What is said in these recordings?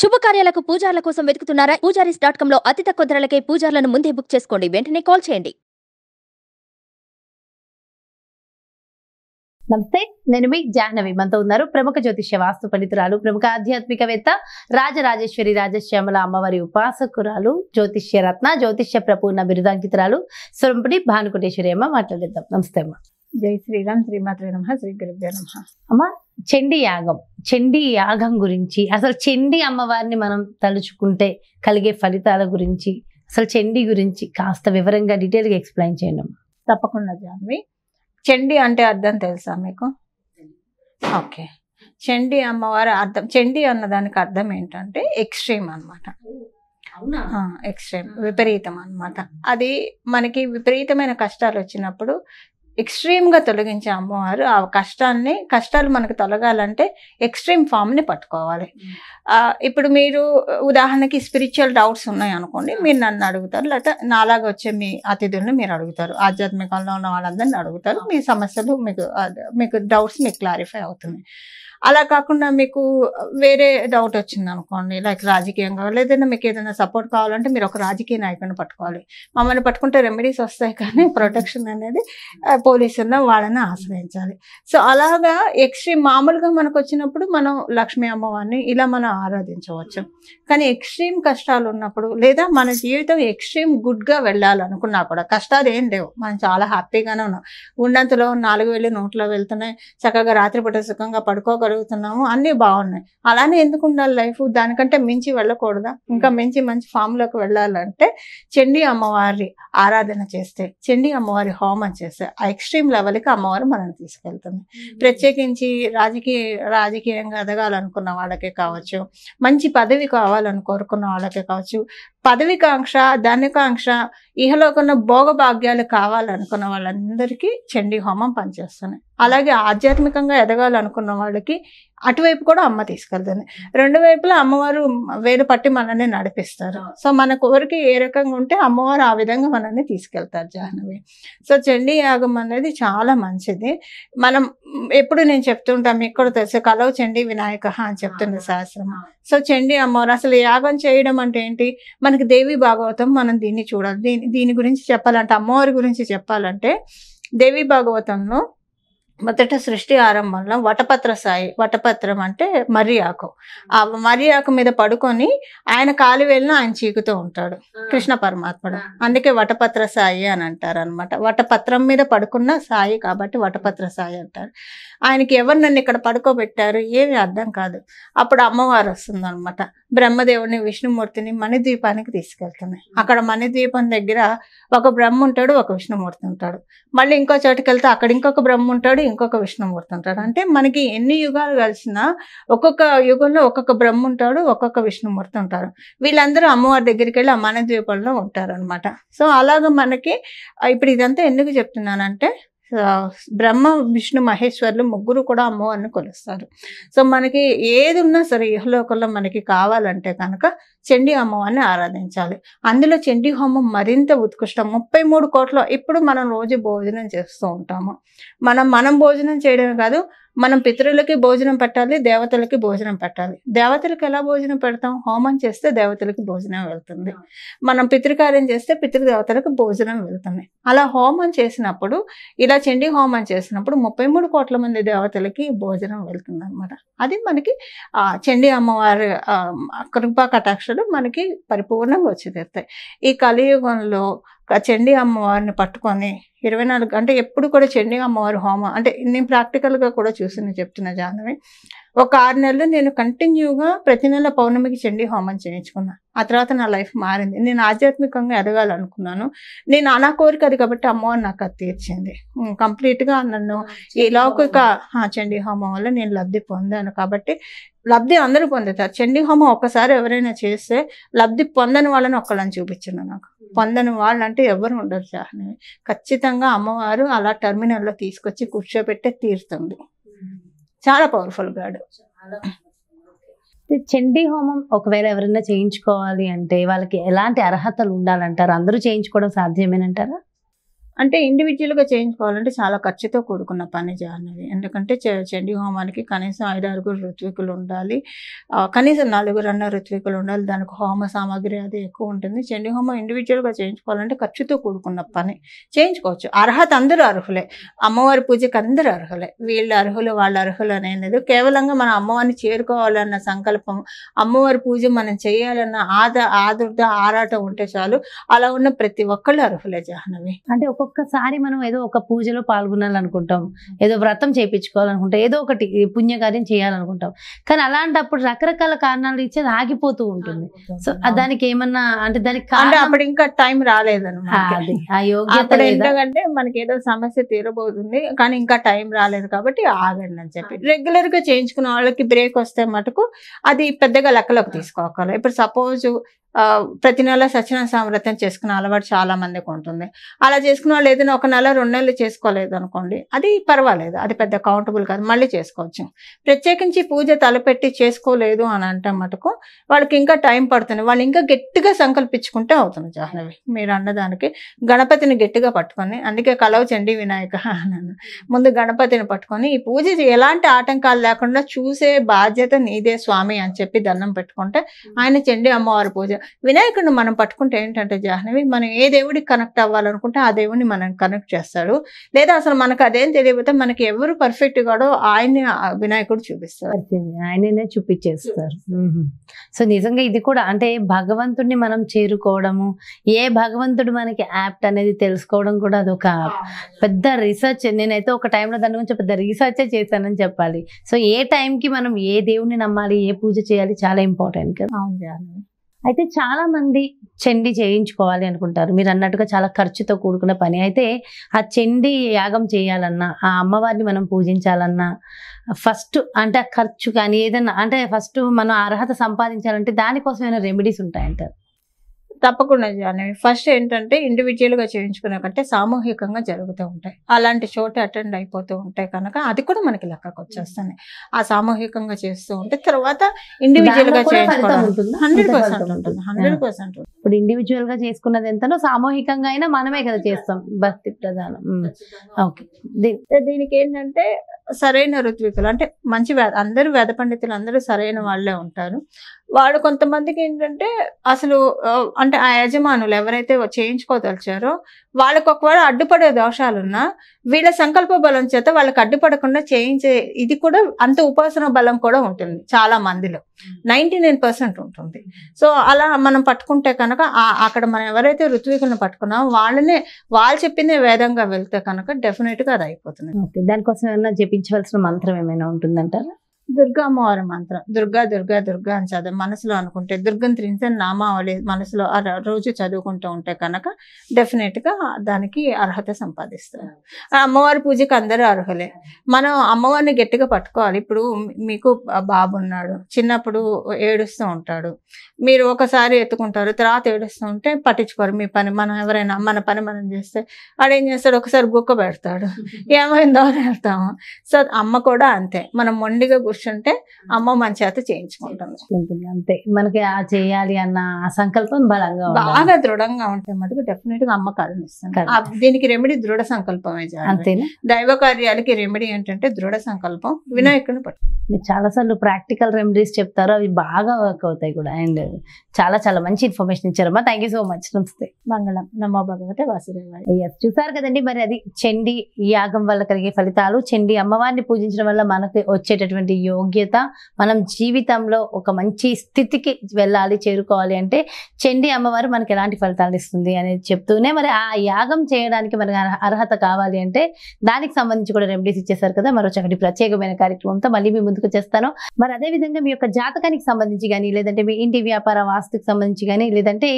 శుభకార్యాలకు పూజార్ల కోసం వెతుకుతున్నారా Poojaris dot com లో అతి తక్కువ ధరలకే పూజార్లను ముందే బుక్ చేసుకోండి వెంటనే కాల్ చేయండి నమస్తే నేను మీ జాహ్నవి మనతో ఉన్నారు ప్రముఖ జ్యోతిష్య వాస్తు పండితురాలు ప్రముఖ ఆధ్యాత్మికవేత్త రాజరాజేశ్వరి రాజశ్యామల అమ్మవారి ఉపాసకురాలు జ్యోతిష్య రత్న జ్యోతిష్య ప్రపూర్ణ బిరుదాంకితురాలు స్వరంపుడి భానుకుటేశ్వరి అమ్మ మాట్లాడేద్దాం నమస్తే అమ్మ జై శ్రీరామ్ శ్రీమాత్రే నమ శ్రీ గురుభ్యో నమ అమ్మ చండీ యాగం చండీ యాగం గురించి అసలు చండీ అమ్మవారిని మనం తలుచుకుంటే కలిగే ఫలితాల గురించి అసలు చండీ గురించి కాస్త వివరంగా డీటెయిల్గా ఎక్స్ప్లెయిన్ చేయండి తప్పకుండా జాన్వి చండీ అంటే అర్థం తెలుసా మీకు ఓకే చండీ అమ్మవారి అర్థం చండీ అన్నదానికి అర్థం ఏంటంటే ఎక్స్ట్రీమ్ అనమాట ఎక్స్ట్రీమ్ విపరీతం అనమాట అది మనకి విపరీతమైన కష్టాలు వచ్చినప్పుడు ఎక్స్ట్రీమ్గా తొలగించే అమ్మవారు ఆ కష్టాన్ని కష్టాలు మనకు తొలగాలంటే ఎక్స్ట్రీమ్ ఫామ్ని పట్టుకోవాలి ఇప్పుడు మీరు ఉదాహరణకి స్పిరిచువల్ డౌట్స్ ఉన్నాయి అనుకోండి మీరు నన్ను అడుగుతారు లేకపోతే నాలాగా వచ్చే మీ అతిథుల్ని మీరు అడుగుతారు ఆధ్యాత్మికంలో ఉన్న వాళ్ళందరినీ అడుగుతారు మీ సమస్యలు మీకు మీకు డౌట్స్ మీకు క్లారిఫై అవుతున్నాయి అలా కాకుండా మీకు వేరే డౌట్ వచ్చింది అనుకోండి లైక్ రాజకీయంగా లేదన్నా మీకు ఏదైనా సపోర్ట్ కావాలంటే మీరు ఒక రాజకీయ నాయకుడిని పట్టుకోవాలి మమ్మల్ని పట్టుకుంటే రెమెడీస్ వస్తాయి కానీ ప్రొటెక్షన్ అనేది పోలీసుల్లో వాళ్ళని ఆశ్రయించాలి సో అలాగా ఎక్స్ట్రీమ్ మామూలుగా మనకు వచ్చినప్పుడు మనం లక్ష్మీ అమ్మవారిని ఇలా మనం ఆరాధించవచ్చు కానీ ఎక్స్ట్రీమ్ కష్టాలు ఉన్నప్పుడు లేదా మన జీవితం ఎక్స్ట్రీమ్ గుడ్గా వెళ్ళాలనుకున్నా కూడా కష్టాలు ఏం లేవు మనం చాలా హ్యాపీగానే ఉన్నాం ఉన్నంతలో నాలుగు వెళ్ళి నోట్లో వెళ్తున్నాయి చక్కగా రాత్రిపూట సుఖంగా పడుకోగలుగు జరుగుతున్నాము అన్నీ బాగున్నాయి అలానే ఎందుకు ఉండాలి లైఫ్ దానికంటే మించి వెళ్ళకూడదా ఇంకా మించి మంచి ఫామ్లోకి వెళ్ళాలంటే చండీ అమ్మవారి ఆరాధన చేస్తే చండీ అమ్మవారి హోమం చేస్తే ఆ ఎక్స్ట్రీమ్ లెవెల్కి అమ్మవారు మనం తీసుకెళ్తుంది ప్రత్యేకించి రాజకీయ రాజకీయంగా ఎదగాలనుకున్న వాళ్ళకే కావచ్చు మంచి పదవి కావాలని కోరుకున్న వాళ్ళకే కావచ్చు పదవికాంక్ష ధనకాంక్ష ఇహలోకంలో భోగభాగ్యాలు కావాలనుకున్న వాళ్ళందరికీ చండీ హోమం పనిచేస్తున్నాయి అలాగే ఆధ్యాత్మికంగా ఎదగాలనుకున్న వాళ్ళకి అటువైపు కూడా అమ్మ తీసుకెళ్తుంది రెండు వైపులా అమ్మవారు వేలు పట్టి మనల్ని నడిపిస్తారు సో మన కోరిక ఏ రకంగా ఉంటే అమ్మవారు ఆ విధంగా మనల్ని తీసుకెళ్తారు జాహ్నవి సో చండీ యాగం అనేది చాలా మంచిది మనం ఎప్పుడు నేను చెప్తుంటాం మీకు కూడా తెలుసు కలవ చండీ వినాయక అని చెప్తుంది శాస్త్రం సో చండీ అమ్మవారు అసలు యాగం చేయడం అంటే ఏంటి మనకి దేవి భాగవతం మనం దీన్ని చూడాలి దీని దీని గురించి చెప్పాలంటే అమ్మవారి గురించి చెప్పాలంటే దేవి భాగవతంలో మొదట సృష్టి ఆరంభంలో వటపత్ర సాయి వటపత్రం అంటే మర్రి ఆకు ఆ మర్రి ఆకు మీద పడుకొని ఆయన కాలు వేలిన ఆయన చీకుతూ ఉంటాడు కృష్ణ పరమాత్మడు అందుకే వటపత్ర సాయి అని అంటారు అనమాట వటపత్రం మీద పడుకున్న సాయి కాబట్టి వటపత్ర సాయి అంటారు ఆయనకి ఎవరు నన్ను ఇక్కడ పడుకోబెట్టారు ఏమి అర్థం కాదు అప్పుడు అమ్మవారు వస్తుందన్నమాట బ్రహ్మదేవుని విష్ణుమూర్తిని మణిద్వీపానికి తీసుకెళ్తున్నాయి అక్కడ మణిద్వీపం దగ్గర ఒక బ్రహ్మ ఉంటాడు ఒక విష్ణుమూర్తి ఉంటాడు మళ్ళీ ఇంకో చోటుకి వెళ్తే అక్కడ ఇంకొక బ్రహ్మ ఉంటాడు ఇంకొక విష్ణుమూర్తి ఉంటాడు అంటే మనకి ఎన్ని యుగాలు కలిసినా ఒక్కొక్క యుగంలో ఒక్కొక్క బ్రహ్మ ఉంటాడు ఒక్కొక్క విష్ణుమూర్తి ఉంటారు వీళ్ళందరూ అమ్మవారి దగ్గరికి వెళ్ళి ఆ మణిద్వీపంలో ఉంటారనమాట సో అలాగ మనకి ఇప్పుడు ఇదంతా ఎందుకు చెప్తున్నానంటే బ్రహ్మ విష్ణు మహేశ్వర్లు ముగ్గురు కూడా అమ్మవారిని కొలుస్తారు సో మనకి ఏది ఉన్నా సరే ఇహలోకంలో మనకి కావాలంటే కనుక చండీ అమ్మవారిని ఆరాధించాలి అందులో చండీ హోమం మరింత ఉత్కృష్టం ముప్పై మూడు కోట్ల ఇప్పుడు మనం రోజు భోజనం చేస్తూ ఉంటాము మనం మనం భోజనం చేయడమే కాదు మనం పితృలకి భోజనం పెట్టాలి దేవతలకి భోజనం పెట్టాలి దేవతలకు ఎలా భోజనం పెడతాం హోమం చేస్తే దేవతలకి భోజనం వెళ్తుంది మనం పితృకార్యం చేస్తే పితృదేవతలకు భోజనం వెళ్తుంది అలా హోమం చేసినప్పుడు ఇలా చండీ హోమం చేసినప్పుడు ముప్పై మూడు కోట్ల మంది దేవతలకి భోజనం వెళ్తుంది అనమాట అది మనకి చండీ అమ్మవారి కృపా కటాక్షలు మనకి పరిపూర్ణంగా వచ్చి తీరుతాయి ఈ కలియుగంలో చండీ అమ్మవారిని పట్టుకొని ఇరవై నాలుగు అంటే ఎప్పుడు కూడా చండీ అమ్మవారి హోమం అంటే నేను ప్రాక్టికల్గా కూడా చూసి నేను చెప్తున్నా జాహ్నవి ఒక ఆరు నెలలు నేను కంటిన్యూగా ప్రతి నెల పౌర్ణమికి చండీ హోమం చేయించుకున్నాను ఆ తర్వాత నా లైఫ్ మారింది నేను ఆధ్యాత్మికంగా ఎదగాలనుకున్నాను నేను అనా కోరిక అది కాబట్టి అమ్మవారు నాకు అది తీర్చింది కంప్లీట్గా నన్ను ఈ లౌకిక చండీ హోమం వల్ల నేను లబ్ధి పొందాను కాబట్టి లబ్ధి అందరూ పొందుతారు చండీ హోమం ఒక్కసారి ఎవరైనా చేస్తే లబ్ధి పొందని వాళ్ళని ఒక్కళ్ళని చూపించాను నాకు పొందని వాళ్ళు అంటే ఎవరు ఉండరు జాహ్నవి ఖచ్చితంగా అమ్మవారు అలా టెర్మినల్లో తీసుకొచ్చి కూర్చోబెట్టే తీరుతుంది చాలా పవర్ఫుల్ గాడ్ చండీ హోమం ఒకవేళ ఎవరైనా చేయించుకోవాలి అంటే వాళ్ళకి ఎలాంటి అర్హతలు ఉండాలంటారు అందరూ చేయించుకోవడం సాధ్యమేనంటారా అంటే ఇండివిజువల్గా చేయించుకోవాలంటే చాలా ఖర్చుతో కూడుకున్న పని చేయాలి ఎందుకంటే చండీ హోమానికి కనీసం ఐదారుగురు ఋత్వికులు ఉండాలి కనీసం నలుగురన్న ఋత్వికులు ఉండాలి దానికి హోమ సామాగ్రి అది ఎక్కువ ఉంటుంది చండీ హోమం ఇండివిజువల్గా చేయించుకోవాలంటే ఖర్చుతో కూడుకున్న పని చేయించుకోవచ్చు అర్హత అందరూ అర్హులే అమ్మవారి పూజకి అందరూ అర్హులే వీళ్ళు అర్హులు వాళ్ళ అర్హులు అనేది కేవలంగా మనం అమ్మవారిని చేరుకోవాలన్న సంకల్పం అమ్మవారి పూజ మనం చేయాలన్న ఆద ఆదుర్ద ఆరాటం ఉంటే చాలు అలా ఉన్న ప్రతి ఒక్కళ్ళు అర్హులే జాహ్నవి అంటే ఒక ఒక్కొక్కసారి మనం ఏదో ఒక పూజలో పాల్గొనాలనుకుంటాం ఏదో వ్రతం చేయించుకోవాలనుకుంటాం ఏదో ఒకటి పుణ్యకార్యం చేయాలనుకుంటాం కానీ అలాంటప్పుడు రకరకాల కారణాలు ఇచ్చేది ఆగిపోతూ ఉంటుంది సో దానికి ఏమన్నా అంటే దానికి అప్పుడు ఇంకా టైం రాలేదు ఆ ఎందుకంటే మనకి ఏదో సమస్య తీరబోతుంది కానీ ఇంకా టైం రాలేదు కాబట్టి ఆగండి అని చెప్పి రెగ్యులర్ గా చేయించుకున్న వాళ్ళకి బ్రేక్ వస్తే మటుకు అది పెద్దగా లెక్కలోకి తీసుకోవాలి ఇప్పుడు సపోజ్ ప్రతి నెల సత్యన సామర్థ్యం చేసుకున్న అలవాటు చాలా మందికి ఉంటుంది అలా చేసుకున్న వాళ్ళు ఏదైనా ఒక నెల రెండు నెలలు చేసుకోలేదు అనుకోండి అది పర్వాలేదు అది పెద్ద కౌంటబుల్ కాదు మళ్ళీ చేసుకోవచ్చు ప్రత్యేకించి పూజ తలపెట్టి చేసుకోలేదు అని అంటే మటుకు వాళ్ళకి ఇంకా టైం పడుతుంది వాళ్ళు ఇంకా గట్టిగా సంకల్పించుకుంటే అవుతుంది జాహ్నవి మీరు అన్నదానికి గణపతిని గట్టిగా పట్టుకొని అందుకే కలవ చండి వినాయక అన్నాను ముందు గణపతిని పట్టుకొని ఈ పూజ ఎలాంటి ఆటంకాలు లేకుండా చూసే బాధ్యత నీదే స్వామి అని చెప్పి దండం పెట్టుకుంటే ఆయన చండి అమ్మవారి పూజ వినాయకుడిని మనం పట్టుకుంటే ఏంటంటే జాహ్నవి మనం ఏ దేవుడికి కనెక్ట్ అవ్వాలనుకుంటే ఆ దేవుడిని మనం కనెక్ట్ చేస్తాడు లేదా అసలు మనకు అదేం తెలియకపోతే మనకి ఎవరు పర్ఫెక్ట్ కాడో ఆయన్ని వినాయకుడు చూపిస్తారు ఆయననే చూపించేస్తారు సో నిజంగా ఇది కూడా అంటే భగవంతుడిని మనం చేరుకోవడము ఏ భగవంతుడు మనకి యాప్ట్ అనేది తెలుసుకోవడం కూడా అదొక పెద్ద రీసెర్చ్ నేనైతే ఒక టైంలో దాని గురించి పెద్ద రీసెర్చే చేశానని చెప్పాలి సో ఏ టైంకి మనం ఏ దేవుడిని నమ్మాలి ఏ పూజ చేయాలి చాలా ఇంపార్టెంట్ కదా అవును అయితే చాలామంది చెండి చేయించుకోవాలి అనుకుంటారు మీరు అన్నట్టుగా చాలా ఖర్చుతో కూడుకున్న పని అయితే ఆ చెండి యాగం చేయాలన్నా ఆ అమ్మవారిని మనం పూజించాలన్నా ఫస్ట్ అంటే ఖర్చు కానీ ఏదన్నా అంటే ఫస్ట్ మనం అర్హత సంపాదించాలంటే ఏమైనా రెమెడీస్ ఉంటాయంటారు తప్పకుండా జాయిన్ ఫస్ట్ ఏంటంటే ఇండివిజువల్గా చేయించుకునే కంటే సామూహికంగా జరుగుతూ ఉంటాయి అలాంటి చోట అటెండ్ అయిపోతూ ఉంటాయి కనుక అది కూడా మనకి లెక్కకు వచ్చేస్తుంది ఆ సామూహికంగా చేస్తూ ఉంటే తర్వాత ఇండివిజువల్గా చేయించుకోవడం హండ్రెడ్ పర్సెంట్ ఉంటుంది హండ్రెడ్ పర్సెంట్ ఇప్పుడు ఇండివిజువల్ గా చేసుకున్నది ఎంతనో సామూహికంగా అయినా మనమే కదా చేస్తాం భక్తి ప్రధానం ఓకే దీనికి ఏంటంటే సరైన ఋత్వికులు అంటే మంచి అందరూ వేద పండితులు అందరూ సరైన వాళ్ళే ఉంటారు వాళ్ళు కొంతమందికి ఏంటంటే అసలు అంటే ఆ యజమానులు ఎవరైతే చేయించుకోదలిచారో వాళ్ళకు ఒకవేళ అడ్డుపడే దోషాలున్నా వీళ్ళ సంకల్ప బలం చేత వాళ్ళకి అడ్డుపడకుండా చేయించే ఇది కూడా అంత ఉపాసన బలం కూడా ఉంటుంది చాలా మందిలో నైంటీ ఉంటుంది సో అలా మనం పట్టుకుంటే కనుక అక్కడ మనం ఎవరైతే ఋత్వికులను పట్టుకున్నామో వాళ్ళనే వాళ్ళు చెప్పిందే వేదంగా వెళ్తే కనుక డెఫినెట్గా అది అయిపోతుంది దానికోసం ఏమైనా జపించవలసిన మంత్రం ఏమైనా ఉంటుందంటారా అమ్మవారి మంత్రం దుర్గా దుర్గా దుర్గా అని చదువు మనసులో అనుకుంటే దుర్గం త్రించని నామావళి మనసులో రోజు చదువుకుంటూ ఉంటే కనుక డెఫినెట్గా దానికి అర్హత సంపాదిస్తారు ఆ అమ్మవారి పూజకి అందరూ అర్హులే మనం అమ్మవారిని గట్టిగా పట్టుకోవాలి ఇప్పుడు మీకు బాబు ఉన్నాడు చిన్నప్పుడు ఏడుస్తూ ఉంటాడు మీరు ఒకసారి ఎత్తుకుంటారు తర్వాత ఏడుస్తూ ఉంటే పట్టించుకోరు మీ పని మనం ఎవరైనా మన పని మనం చేస్తే ఆడేం చేస్తాడు ఒకసారి గుక్క పెడతాడు ఏమైందో అని వెళ్తాము సో అమ్మ కూడా అంతే మనం మొండిగా కూర్చుంటే అమ్మ మన చేత చేయించుకుంటుంది అంతే మనకి ఆ చేయాలి అన్న సంకల్పం బలంగా బాగా దృఢంగా ఉంటే మటుకు డెఫినెట్ గా అమ్మ కరుణిస్తాను దీనికి రెమెడీ దృఢ సంకల్పమే అంతేనా దైవ కార్యాలకి రెమెడీ ఏంటంటే దృఢ సంకల్పం వినాయకుని పట్టు మీరు చాలాసార్లు ప్రాక్టికల్ రెమెడీస్ చెప్తారు అవి బాగా వర్క్ అవుతాయి కూడా అండ్ చాలా చాలా మంచి ఇన్ఫర్మేషన్ ఇచ్చారమ్మా థ్యాంక్ యూ సో మచ్ నమస్తే మంగళం నమో భగవతే వాసుదేవాయ చూసారు కదండి మరి అది చండి యాగం వల్ల కలిగే ఫలితాలు చండి అమ్మవారిని పూజించడం వల్ల మనకు వచ్చేటటువంటి యోగ్యత మనం జీవితంలో ఒక మంచి స్థితికి వెళ్ళాలి చేరుకోవాలి అంటే చెండి అమ్మవారు మనకి ఎలాంటి ఫలితాలు ఇస్తుంది అనేది చెప్తూనే మరి ఆ యాగం చేయడానికి మనకు అర్హత కావాలి అంటే దానికి సంబంధించి కూడా రెమెడీస్ ఇచ్చేసారు కదా మరొకటి ప్రత్యేకమైన కార్యక్రమంతో మళ్ళీ మీ ముందుకు వచ్చేస్తాను మరి అదేవిధంగా మీ యొక్క జాతకానికి సంబంధించి కానీ లేదంటే మీ ఇంటి వ్యాపార వాస్తుకి సంబంధించి కానీ లేదంటే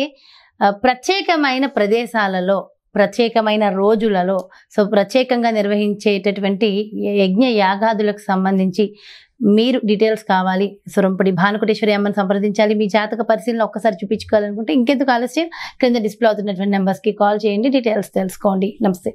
ప్రత్యేకమైన ప్రదేశాలలో ప్రత్యేకమైన రోజులలో సో ప్రత్యేకంగా నిర్వహించేటటువంటి యజ్ఞ యాగాదులకు సంబంధించి మీరు డీటెయిల్స్ కావాలి సురంపడి భానుకుటేశ్వరి అమ్మని సంప్రదించాలి మీ జాతక పరిశీలన ఒక్కసారి చూపించుకోవాలనుకుంటే ఇంకెందుకు ఆలస్యం క్రింద డిస్ప్లే అవుతున్నటువంటి నెంబర్స్కి కాల్ చేయండి డీటెయిల్స్ తెలుసుకోండి నమస్తే